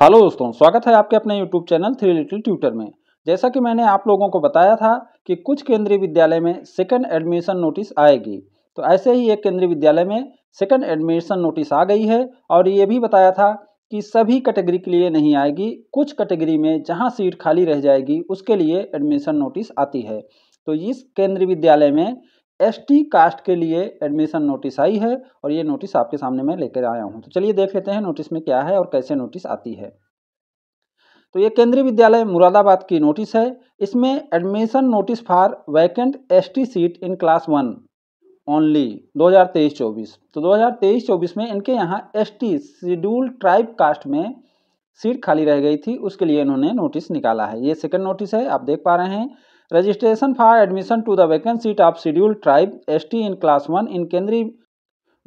hello दोस्तों स्वागत है आपके अपने YouTube channel three little tutor में जैसा कि मैंने आप लोगों को बताया था कि कुछ केंद्रीय विद्यालय में सेकंड एडमिशन नोटिस आएगी तो ऐसे ही एक केंद्रीय विद्यालय में सेकंड एडमिशन नोटिस आ गई है और ये भी बताया था कि सभी कैटेगरी के लिए नहीं आएगी कुछ कैटेगरी में जहाँ सीट खाली रह जाएगी उसके लिए एडमिशन नोटिस आती है तो इस केंद्रीय विद्यालय में एस टी कास्ट के लिए एडमिशन नोटिस आई है और ये नोटिस आपके सामने मैं लेकर आया हूँ तो चलिए देख लेते हैं नोटिस में क्या है और कैसे नोटिस आती है तो ये केंद्रीय विद्यालय मुरादाबाद की नोटिस है इसमें admission notice for vacant ST seat in class one only 2023-24 तो 2023-24 में इनके यहाँ S T schedule tribe caste में सीट खाली रह गई थी उसके लिए इन्होंने नोटिस निकाला है ये सेकेंड नोटिस है आप देख पा रहे हैं registration for admission to the vacancy of schedule tribe S T in class one in Kendriya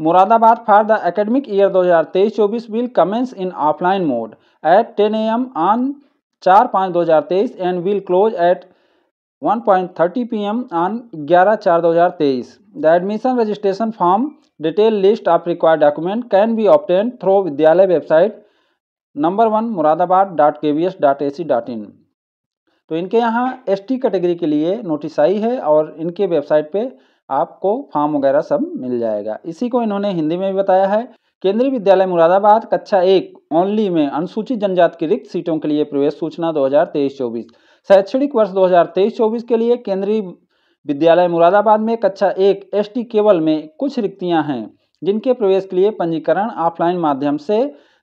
Moradabad for the academic year 2023-24 will commence in offline mode at 10 M on चार पाँच दो हज़ार तेईस and will close at one point thirty P M on ग्यारह चार दो हज़ार तेईस the admission registration form detail list of required document can be obtained through Vidyalaya website number one Moradabad dot K V S dot A C dot in तो इनके यहाँ S T category के लिए नोटिस आई है और इनके वेबसाइट पे आपको फॉर्म वगैरह सब मिल जाएगा इसी को इन्होंने हिंदी में भी बताया है केंद्रीय विद्यालय मुरादाबाद कक्षा एक ओनली में अनुसूचित जनजाति की रिक्त सीटों के लिए प्रवेश सूचना तेईस चौबीस शैक्षणिक वर्ष तेईस चौबीस के लिए केंद्रीय विद्यालय मुरादाबाद में कक्षा एक टी केवल में कुछ रिक्तियाँ हैं जिनके प्रवेश के लिए पंजीकरण ऑफलाइन माध्यम से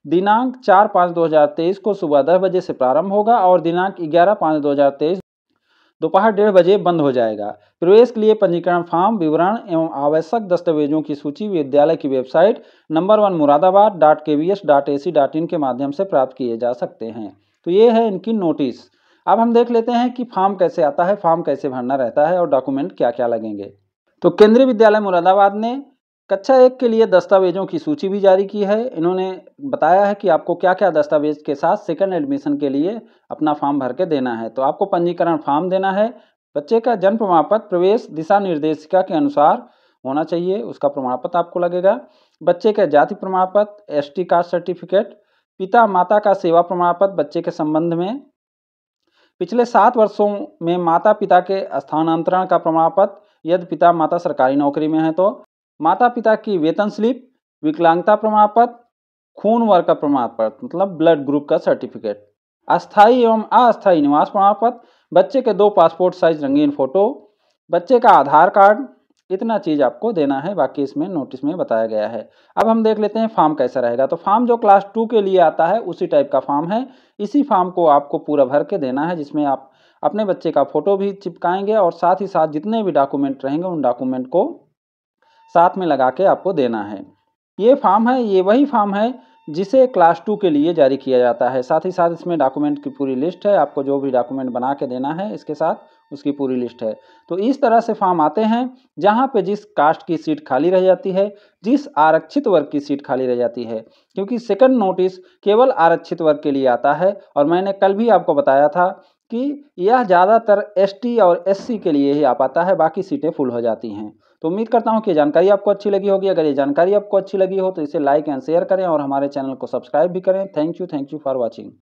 दिनांक चार पाँच दो हज़ार तेईस को सुबह दस बजे से प्रारंभ होगा और दिनांक ग्यारह पाँच दो हज़ार तेईस दोपहर डेढ़ बजे बंद हो जाएगा प्रवेश के लिए पंजीकरण फॉर्म विवरण एवं आवश्यक दस्तावेजों की सूची विद्यालय की website number one Moradabad dot K V S dot A C dot in के माध्यम से प्राप्त किए जा सकते हैं तो ये है इनकी नोटिस अब हम देख लेते हैं कि फॉर्म कैसे आता है फॉर्म कैसे भरना रहता है और डॉक्यूमेंट क्या क्या लगेंगे तो केंद्रीय विद्यालय मुरादाबाद ने कक्षा एक के लिए दस्तावेजों की सूची भी जारी की है इन्होंने बताया है कि आपको क्या क्या दस्तावेज के साथ सेकंड एडमिशन के लिए अपना फॉर्म भर के देना है तो आपको पंजीकरण फॉर्म देना है बच्चे का जन्म प्रमाण पत्र प्रवेश दिशा निर्देशिका के अनुसार होना चाहिए उसका प्रमाण पत्र आपको लगेगा बच्चे का जाति प्रमाण पत्र एस कास्ट सर्टिफिकेट पिता माता का सेवा प्रमाण पत्र बच्चे के संबंध में पिछले सात वर्षों में माता पिता के स्थानांतरण का प्रमाण पत्र यदि पिता माता सरकारी नौकरी में हैं तो माता पिता की वेतन स्लिप विकलांगता प्रमाण पत्र खून वर्ग का प्रमाण पत्र मतलब ब्लड ग्रुप का सर्टिफिकेट अस्थाई एवं अस्थायी निवास प्रमाण पत्र बच्चे के दो पासपोर्ट साइज रंगीन फोटो बच्चे का आधार कार्ड इतना चीज़ आपको देना है बाकी इसमें नोटिस में बताया गया है अब हम देख लेते हैं फार्म कैसा रहेगा तो फार्म जो क्लास टू के लिए आता है उसी टाइप का फार्म है इसी फार्म को आपको पूरा भर के देना है जिसमें आप अपने बच्चे का फ़ोटो भी चिपकाएंगे और साथ ही साथ जितने भी डॉक्यूमेंट रहेंगे उन डॉक्यूमेंट को साथ में लगा के आपको देना है ये फॉर्म है ये वही फॉर्म है जिसे क्लास टू के लिए जारी किया जाता है साथ ही साथ इसमें डॉक्यूमेंट की पूरी लिस्ट है आपको जो भी डॉक्यूमेंट बना के देना है इसके साथ उसकी पूरी लिस्ट है तो इस तरह से फॉर्म आते हैं जहाँ पे जिस कास्ट की सीट खाली रह जाती है जिस आरक्षित वर्ग की सीट खाली रह जाती है क्योंकि सेकंड नोटिस केवल आरक्षित वर्ग के लिए आता है और मैंने कल भी आपको बताया था कि यह ज़्यादातर एस और एस के लिए ही आ पाता है बाकी सीटें फुल हो जाती हैं तो उम्मीद करता हूँ कि जानकारी आपको अच्छी लगी होगी अगर ये जानकारी आपको अच्छी लगी हो तो इसे लाइक एंड शेयर करें और हमारे चैनल को सब्सक्राइब भी करें thank you thank you for watching